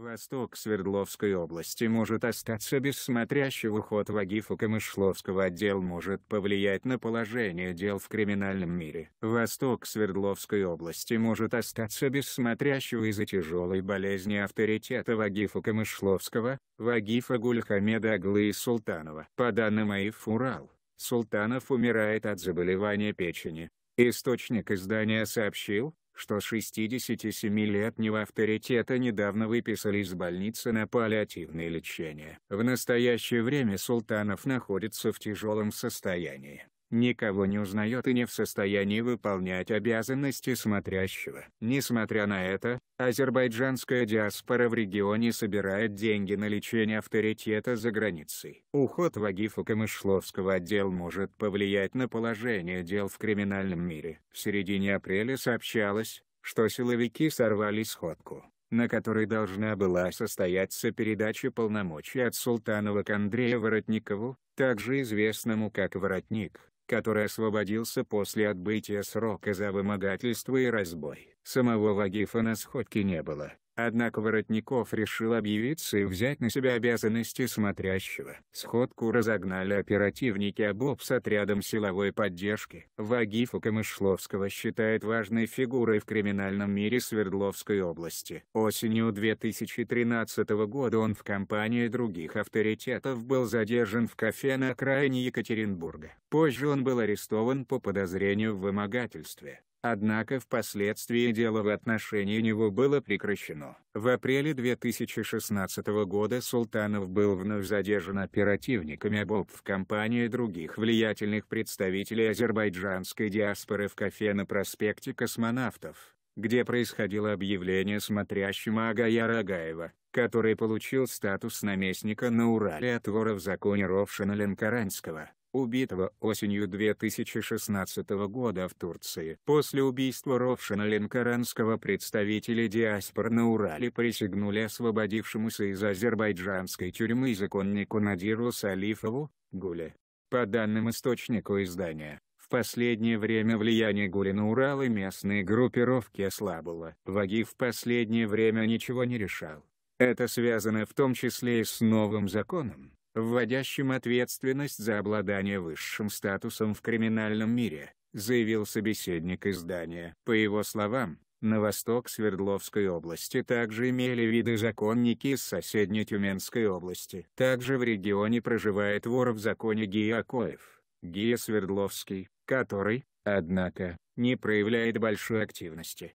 Восток Свердловской области может остаться без смотрящего. Уход Вагифа Камышловского отдел может повлиять на положение дел в криминальном мире. Восток Свердловской области может остаться без смотрящего из-за тяжелой болезни авторитета Вагифа Камышловского, Вагифа Гульхамеда Аглы и Султанова. По данным АИФ «Урал», Султанов умирает от заболевания печени. Источник издания сообщил, что с 67 летнего авторитета недавно выписали из больницы на паллиативное лечение. В настоящее время Султанов находится в тяжелом состоянии никого не узнает и не в состоянии выполнять обязанности смотрящего. Несмотря на это, азербайджанская диаспора в регионе собирает деньги на лечение авторитета за границей. Уход Вагифа Камышловского отдел может повлиять на положение дел в криминальном мире. В середине апреля сообщалось, что силовики сорвали сходку на которой должна была состояться передача полномочий от Султанова к Андрею Воротникову, также известному как Воротник который освободился после отбытия срока за вымогательство и разбой. Самого Вагифа на сходке не было, Однако Воротников решил объявиться и взять на себя обязанности смотрящего. Сходку разогнали оперативники АБОП с отрядом силовой поддержки. Вагифа Камышловского считает важной фигурой в криминальном мире Свердловской области. Осенью 2013 года он в компании других авторитетов был задержан в кафе на окраине Екатеринбурга. Позже он был арестован по подозрению в вымогательстве. Однако впоследствии дело в отношении него было прекращено. В апреле 2016 года Султанов был вновь задержан оперативниками БОП в компании других влиятельных представителей азербайджанской диаспоры в кафе на проспекте Космонавтов, где происходило объявление смотрящего Агая Рогаева, который получил статус наместника на Урале от а вора в законе Ровшина-Ленкоранского убитого осенью 2016 года в Турции. После убийства Ровшина Ленкаранского представители диаспор на Урале присягнули освободившемуся из азербайджанской тюрьмы законнику Надиру Салифову, Гуле. По данным источнику издания, в последнее время влияние Гули на Урал и местные группировки ослабло, Ваги в последнее время ничего не решал. Это связано в том числе и с новым законом, вводящим ответственность за обладание высшим статусом в криминальном мире, заявил собеседник издания. По его словам, на восток Свердловской области также имели виды законники из соседней Тюменской области. Также в регионе проживает вор в законе Гиакоев, Гия Свердловский, который, однако, не проявляет большой активности.